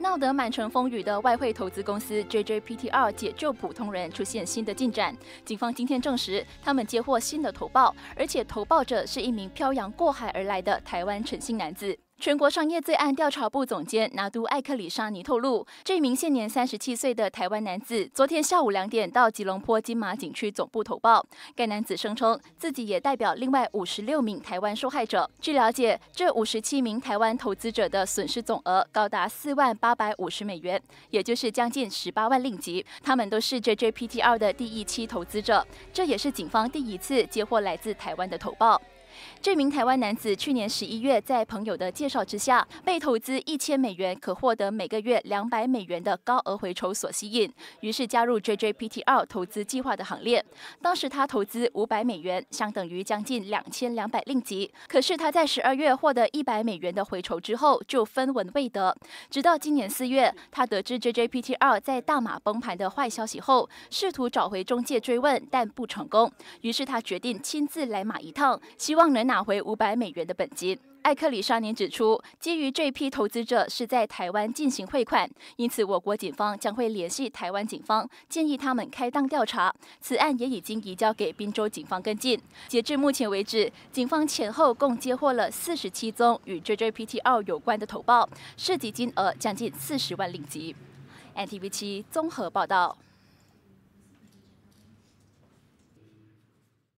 闹得满城风雨的外汇投资公司 JJPTR 解救普通人出现新的进展。警方今天证实，他们接获新的投报，而且投报者是一名漂洋过海而来的台湾诚信男子。全国商业罪案调查部总监拿督艾克里沙尼透露，这名现年三十七岁的台湾男子昨天下午两点到吉隆坡金马景区总部投报。该男子声称自己也代表另外五十六名台湾受害者。据了解，这五十七名台湾投资者的损失总额高达四万八百五十美元，也就是将近十八万令吉。他们都是 JJPTR 的第一期投资者，这也是警方第一次接获来自台湾的投报。这名台湾男子去年十一月，在朋友的介绍之下，被投资一千美元可获得每个月两百美元的高额回酬所吸引，于是加入 J J P T 二投资计划的行列。当时他投资五百美元，相等于将近两千两百令吉。可是他在十二月获得一百美元的回酬之后，就分文未得。直到今年四月，他得知 J J P T 二在大马崩盘的坏消息后，试图找回中介追问，但不成功。于是他决定亲自来马一趟，希。望能拿回五百美元的本金。艾克里沙年指出，基于这批投资者是在台湾进行汇款，因此我国警方将会联系台湾警方，建议他们开档调查。此案也已经移交给滨州警方跟进。截至目前为止，警方前后共接获了四十七宗与 j j p t 二有关的投报，涉及金额将近四十万令吉。NTV 七综合报道。